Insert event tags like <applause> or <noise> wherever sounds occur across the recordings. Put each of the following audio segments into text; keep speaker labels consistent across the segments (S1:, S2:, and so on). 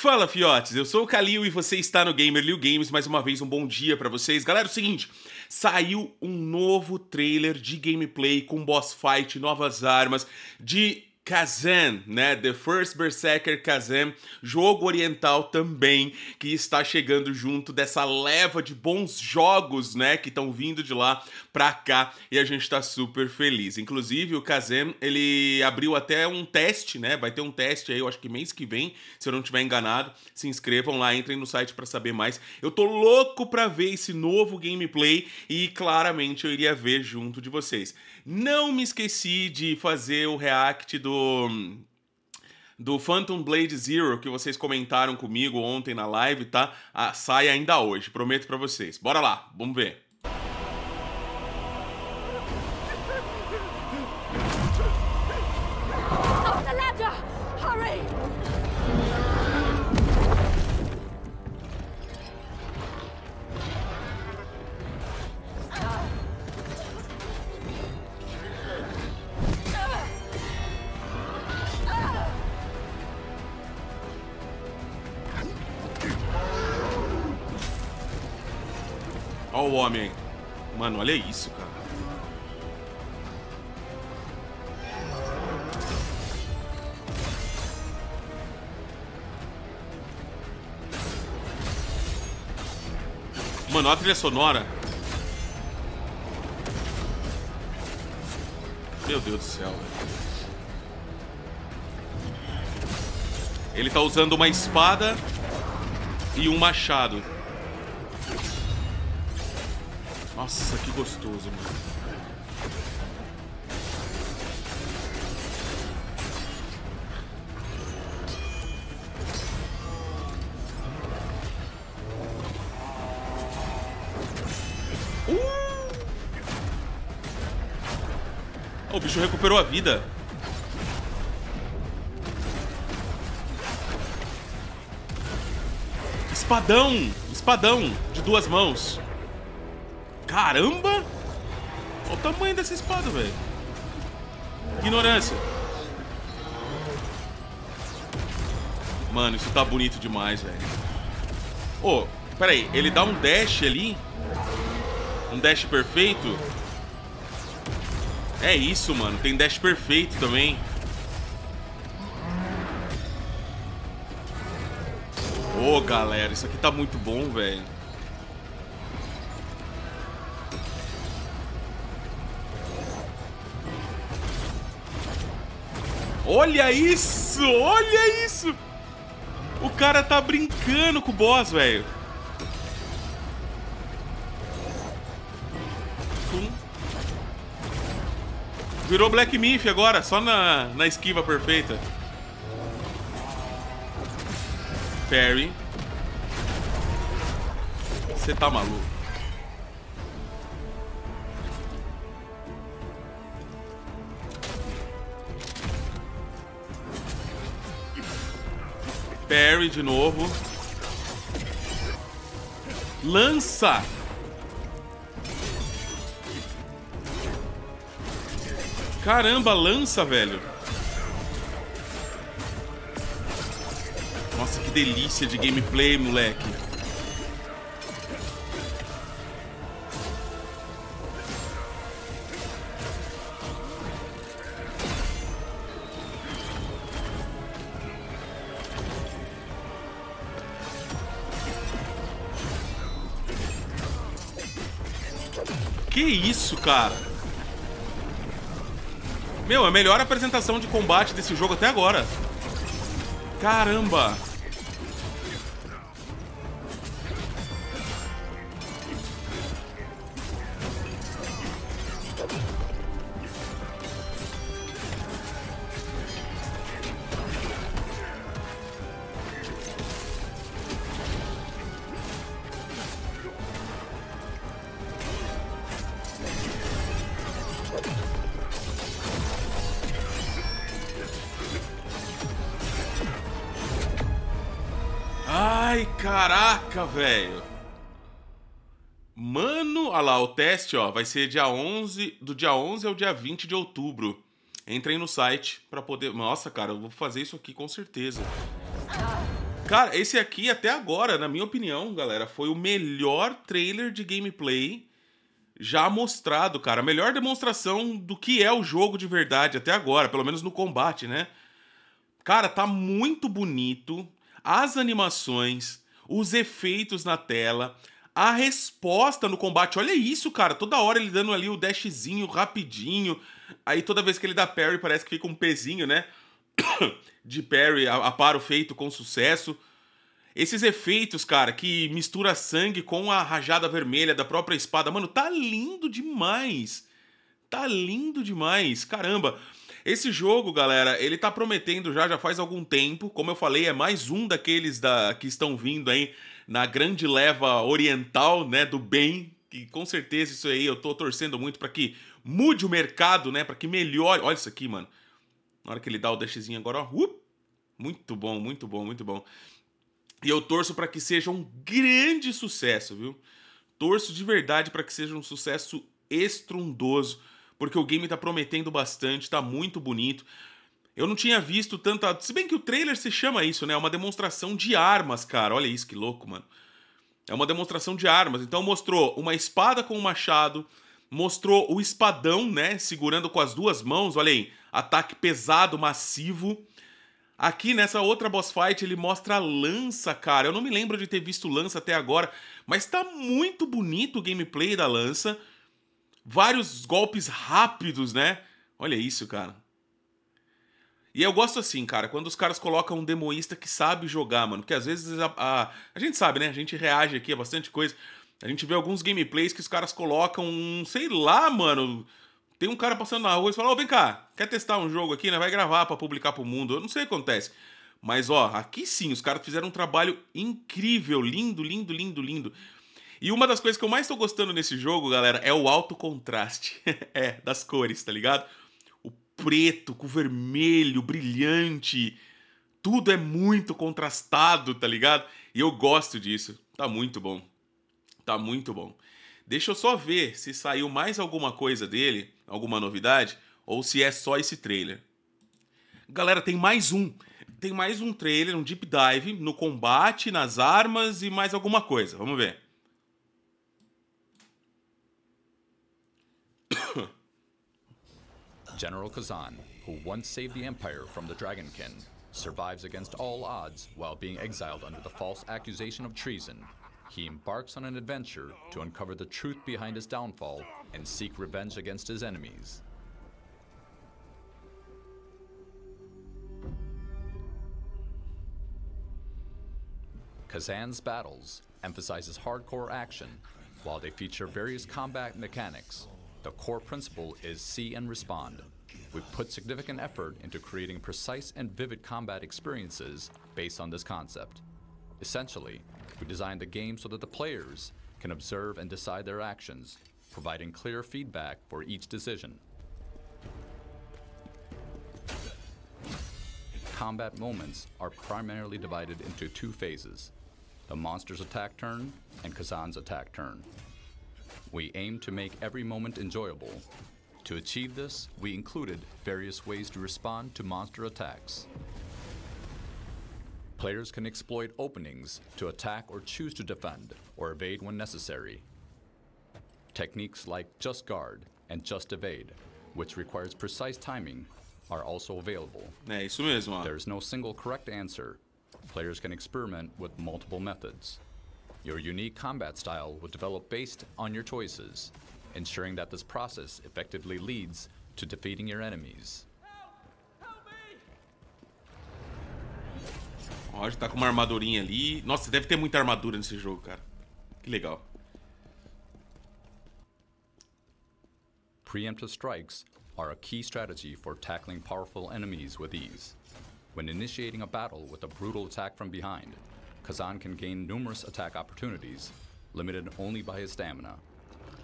S1: Fala, fiotes! Eu sou o Kalil e você está no Gamer Liu Games. Mais uma vez, um bom dia para vocês. Galera, é o seguinte, saiu um novo trailer de gameplay com boss fight, novas armas, de Kazan, né? The First Berserker Kazan, jogo oriental também, que está chegando junto dessa leva de bons jogos, né? Que estão vindo de lá pra cá e a gente está super feliz. Inclusive, o Kazan, ele abriu até um teste, né? Vai ter um teste aí, eu acho que mês que vem, se eu não estiver enganado. Se inscrevam lá, entrem no site para saber mais. Eu tô louco pra ver esse novo gameplay e claramente eu iria ver junto de vocês. Não me esqueci de fazer o react do do Phantom Blade Zero que vocês comentaram comigo ontem na live, tá? Ah, sai ainda hoje, prometo para vocês. Bora lá, vamos ver. Olha o homem aí. Mano, olha isso, cara. Mano, olha a trilha sonora. Meu Deus do céu, Ele tá usando uma espada e um machado. Nossa, que gostoso, mano. o uh! bicho recuperou a vida. Espadão! Espadão de duas mãos. Caramba! Olha o tamanho dessa espada, velho. Ignorância. Mano, isso tá bonito demais, velho. Ô, oh, peraí. Ele dá um dash ali? Um dash perfeito? É isso, mano. Tem dash perfeito também. Ô, oh, galera. Isso aqui tá muito bom, velho. Olha isso! Olha isso! O cara tá brincando com o boss, velho. Hum. Virou Black Mif agora, só na, na esquiva perfeita. Parry. Você tá maluco. Parry de novo. Lança! Caramba, lança, velho. Nossa, que delícia de gameplay, moleque. Que isso, cara? Meu, é a melhor apresentação de combate desse jogo até agora. Caramba! Caraca, velho. Mano, olha lá, o teste, ó, vai ser dia 11, do dia 11 ao dia 20 de outubro. Entrem no site para poder... Nossa, cara, eu vou fazer isso aqui com certeza. Cara, esse aqui, até agora, na minha opinião, galera, foi o melhor trailer de gameplay já mostrado, cara. A melhor demonstração do que é o jogo de verdade até agora, pelo menos no combate, né? Cara, tá muito bonito. As animações, os efeitos na tela, a resposta no combate. Olha isso, cara. Toda hora ele dando ali o dashzinho rapidinho. Aí toda vez que ele dá parry, parece que fica um pezinho, né? <coughs> De parry, aparo feito com sucesso. Esses efeitos, cara, que mistura sangue com a rajada vermelha da própria espada. Mano, tá lindo demais. Tá lindo demais. Caramba. Esse jogo, galera, ele tá prometendo já, já faz algum tempo. Como eu falei, é mais um daqueles da, que estão vindo aí na grande leva oriental, né, do bem. E com certeza isso aí eu tô torcendo muito para que mude o mercado, né, para que melhore. Olha isso aqui, mano. Na hora que ele dá o dashzinho agora, ó. Uh, muito bom, muito bom, muito bom. E eu torço para que seja um grande sucesso, viu? Torço de verdade para que seja um sucesso estrondoso porque o game tá prometendo bastante, tá muito bonito. Eu não tinha visto tanta. Se bem que o trailer se chama isso, né? É uma demonstração de armas, cara. Olha isso, que louco, mano. É uma demonstração de armas. Então mostrou uma espada com um machado, mostrou o espadão, né? Segurando com as duas mãos, olha aí. Ataque pesado, massivo. Aqui nessa outra boss fight ele mostra a lança, cara. Eu não me lembro de ter visto lança até agora, mas tá muito bonito o gameplay da lança vários golpes rápidos, né? Olha isso, cara. E eu gosto assim, cara, quando os caras colocam um demoísta que sabe jogar, mano. Porque às vezes a, a, a gente sabe, né? A gente reage aqui a bastante coisa. A gente vê alguns gameplays que os caras colocam um, sei lá, mano. Tem um cara passando na rua e fala: ó, oh, vem cá, quer testar um jogo aqui, né? Vai gravar para publicar pro mundo. Eu não sei o que acontece. Mas, ó, aqui sim, os caras fizeram um trabalho incrível, lindo, lindo, lindo, lindo. E uma das coisas que eu mais tô gostando nesse jogo, galera, é o alto contraste. <laughs> é, das cores, tá ligado? O preto com o vermelho, brilhante. Tudo é muito contrastado, tá ligado? E eu gosto disso. Tá muito bom. Tá muito bom. Deixa eu só ver se saiu mais alguma coisa dele, alguma novidade, ou se é só esse trailer. Galera, tem mais um. Tem mais um trailer, um deep dive no combate, nas armas e mais alguma coisa. Vamos ver.
S2: General Kazan, who once saved the Empire from the Dragonkin, survives against all odds while being exiled under the false accusation of treason. He embarks on an adventure to uncover the truth behind his downfall and seek revenge against his enemies. Kazan's battles emphasizes hardcore action, while they feature various combat mechanics the core principle is see and respond. We've put significant effort into creating precise and vivid combat experiences based on this concept. Essentially, we designed the game so that the players can observe and decide their actions, providing clear feedback for each decision. Combat moments are primarily divided into two phases, the monster's attack turn and Kazan's attack turn. We aim to make every moment enjoyable. To achieve this, we included various ways to respond to monster attacks. Players can exploit openings to attack or choose to defend, or evade when necessary. Techniques like Just Guard and Just Evade, which requires precise timing, are also available. There is no single correct answer. Players can experiment with multiple methods. Your unique combat style will develop based on your choices, ensuring that this process effectively leads to defeating your enemies. Ó, a gente tá com uma
S1: armadurinha ali. Nossa, deve ter muita armadura nesse jogo, cara. Que legal.
S2: Preemptive strikes are a key strategy for tackling powerful enemies with ease. When initiating a battle with a brutal attack from behind, Kazan can gain numerous attack opportunities, limited only by his stamina.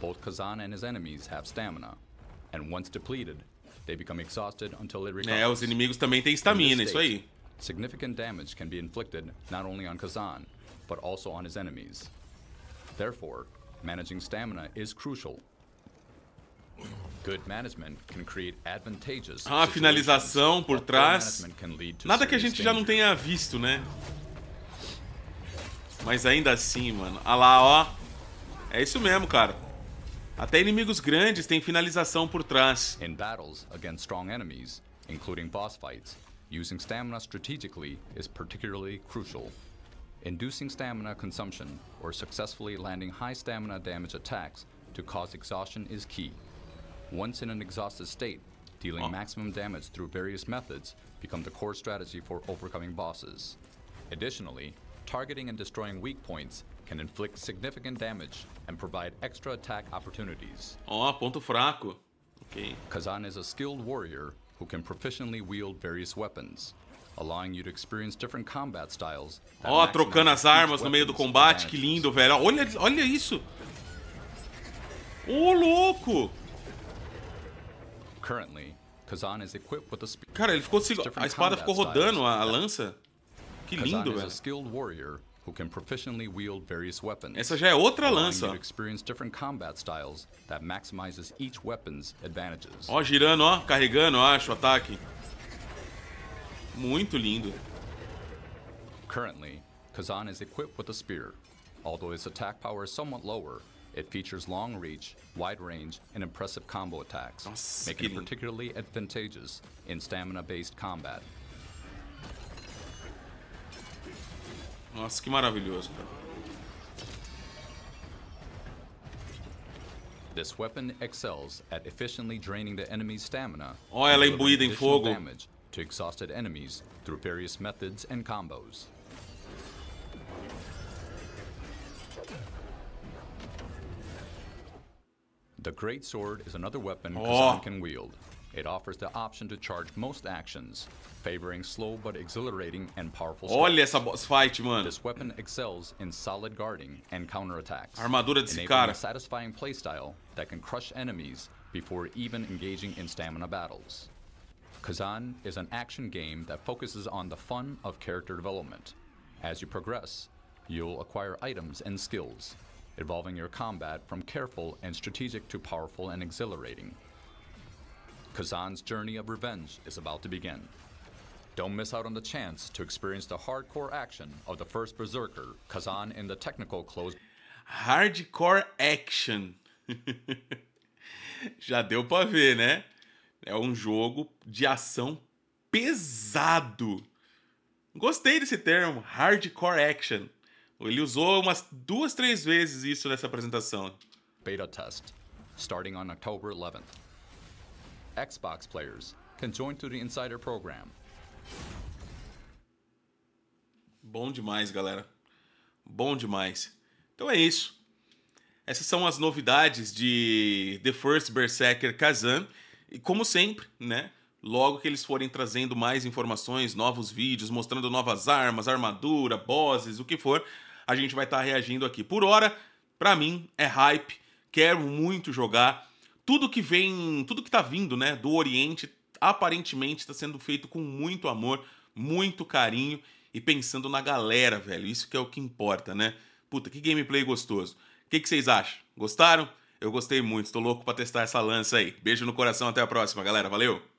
S2: Both Kazan and his enemies have stamina, and once depleted, they become exhausted until they recovers. É, os inimigos também têm estamina, isso aí. Significant damage can be inflicted not only on Kazan, but also on his enemies. Therefore, managing stamina is crucial. Good management can create advantageous ah, finalização por trás. Nada que a gente já não tenha visto, né?
S1: Mas ainda assim, mano. Ah lá, ó. É isso mesmo, cara.
S2: Até inimigos grandes têm finalização por trás. In battles against strong enemies, including boss fights, using stamina strategically is particularly crucial. Inducing stamina consumption or successfully landing high stamina damage attacks to cause exhaustion is key. Once in an exhausted state, dealing oh. maximum damage through various methods become the core strategy for overcoming bosses. Additionally, targeting and destroying weak points can inflict significant damage and provide extra attack opportunities. Oh, ponto fraco. Okay. Kazan is a skilled warrior who can proficiently wield various weapons, allowing you to experience different combat styles. Ó, oh, trocando as armas no meio do combate, que lindo, velho. Olha, olha isso.
S1: Ô, oh, louco.
S2: Currently, Kazan is equipped with a Cara, ele ficou a espada ficou rodando a, a lança. Que lindo, velho. who can proficiently wield various weapons. Essa já é outra lança. experience different combat styles that maximizes each weapon's advantages. Ó,
S1: girando, ó, carregando, acho,
S2: ataque. Muito lindo. Currently, Kazan is equipped with a spear. Although its attack power is somewhat lower, it features long reach, wide range, and impressive combo attacks, Nossa, making it particularly advantageous in stamina-based combat. Nossa, que maravilhoso, cara. This weapon excels at efficiently draining the enemy's stamina. Oh, ela imbuída em fogo. Damage to exhausted enemies through various methods and combos. The great sword is another weapon Kazan oh. can wield, it offers the option to charge most actions, favoring slow but exhilarating and powerful Olha essa boss fight, mano. This weapon excels in solid guarding and counterattacks. A armadura desse cara. a satisfying playstyle that can crush enemies before even engaging in stamina battles. Kazan is an action game that focuses on the fun of character development. As you progress, you'll acquire items and skills, evolving your combat from careful and strategic to powerful and exhilarating. Kazan's journey of revenge is about to begin. Don't miss out on the chance to experience the hardcore action of the first Berserker, Kazan in the technical close. Hardcore action. <laughs> Já deu para ver, né? É um jogo
S1: de ação pesado. Gostei desse termo, hardcore
S2: action. Ele usou umas duas, três vezes isso nessa apresentação. Beta test, starting on October 11th. Xbox players can join to the Insider Program. Bom demais,
S1: galera. Bom demais. Então é isso. Essas são as novidades de The First Berserker Kazan. E como sempre, né? Logo que eles forem trazendo mais informações, novos vídeos, mostrando novas armas, armadura, bosses, o que for, a gente vai estar tá reagindo aqui. Por hora, para mim é hype. Quero muito jogar tudo que vem, tudo que tá vindo, né, do Oriente, aparentemente está sendo feito com muito amor, muito carinho e pensando na galera, velho. Isso que é o que importa, né? Puta, que gameplay gostoso. O que, que vocês acham? Gostaram? Eu gostei muito, tô louco pra testar essa lança aí. Beijo no coração, até a próxima, galera. Valeu!